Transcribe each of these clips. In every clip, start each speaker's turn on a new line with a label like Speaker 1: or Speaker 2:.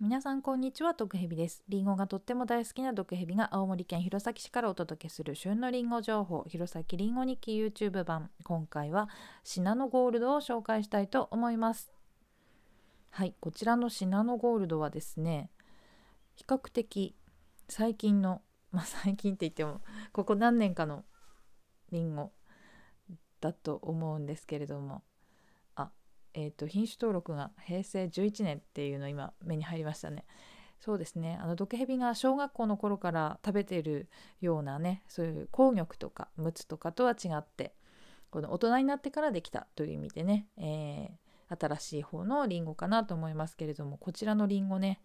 Speaker 1: 皆さんこんにちは毒蛇ですりんごがとっても大好きな毒蛇が青森県弘前市からお届けする旬のりんご情報弘前りんご日記 YouTube 版今回はシナノゴールドを紹介したいと思いますはいこちらのシナノゴールドはですね比較的最近のまあ最近って言ってもここ何年かのりんごだと思うんですけれどもえーと、品種登録が平成11年っていうの今目に入りましたね。そうですねあの毒蛇が小学校の頃から食べてるようなねそういう紅玉とかムツとかとは違ってこの大人になってからできたという意味でね、えー、新しい方のりんごかなと思いますけれどもこちらのりんごね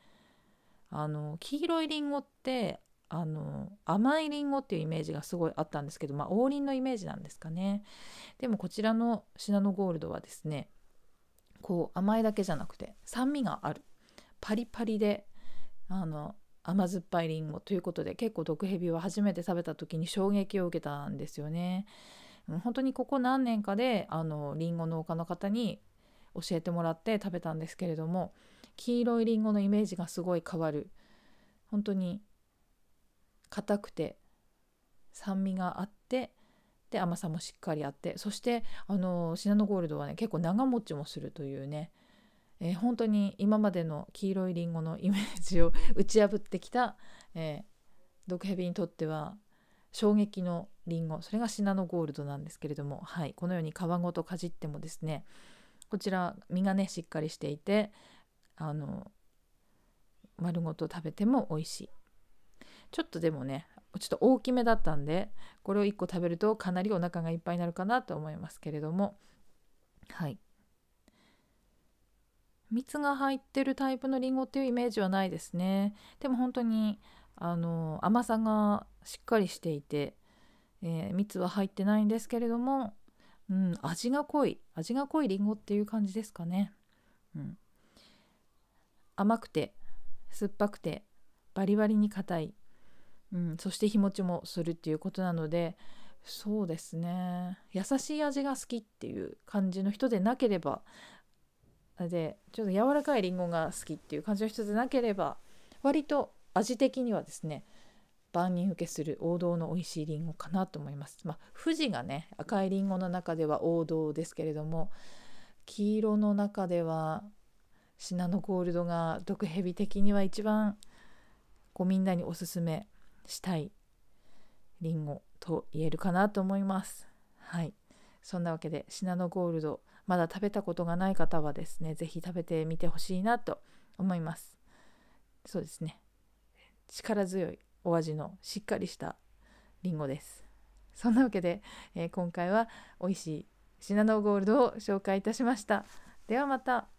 Speaker 1: あの黄色いりんごってあの甘いりんごっていうイメージがすごいあったんですけど、まあ、王林のイメージなんですかねでもこちらのシナノゴールドはですねこう甘いだけじゃなくて酸味があるパリパリであの甘酸っぱいりんごということで結構毒蛇は初めて食べた時に衝撃を受けたんですよね。本当にここ何年かであのリンゴ農家の方に教えてもらって食べたんですけれども黄色いりんごのイメージがすごい変わる本当に硬くて酸味があってで甘さもしっかりあってそしてあのシナノゴールドはね結構長持ちもするというね、えー、本当に今までの黄色いりんごのイメージを 打ち破ってきた、えー、毒蛇にとっては衝撃のりんごそれがシナノゴールドなんですけれども、はい、このように皮ごとかじってもですねこちら身がねしっかりしていてあの丸ごと食べても美味しいちょっとでもねちょっと大きめだったんでこれを1個食べるとかなりお腹がいっぱいになるかなと思いますけれどもはい蜜が入ってるタイプのりんごっていうイメージはないですねでも本当にあの甘さがしっかりしていて、えー、蜜は入ってないんですけれども、うん、味が濃い味が濃いりんごっていう感じですかね、うん、甘くて酸っぱくてバリバリに硬いうん、そして日持ちもするっていうことなのでそうですね優しい味が好きっていう感じの人でなければでちょっと柔らかいりんごが好きっていう感じの人でなければ割と味的にはですね万人受けする王道の美味しいりんごかなと思います。まあ、富士がね赤いりんごの中では王道ですけれども黄色の中ではシナノゴールドが毒蛇的には一番こうみんなにおすすめしたいりんごと言えるかなと思います。はい、そんなわけでシナノゴールドまだ食べたことがない方はですね是非食べてみてほしいなと思います。そうですね力強いお味のしっかりしたリンゴです。そんなわけで、えー、今回は美味しいシナノゴールドを紹介いたしました。ではまた。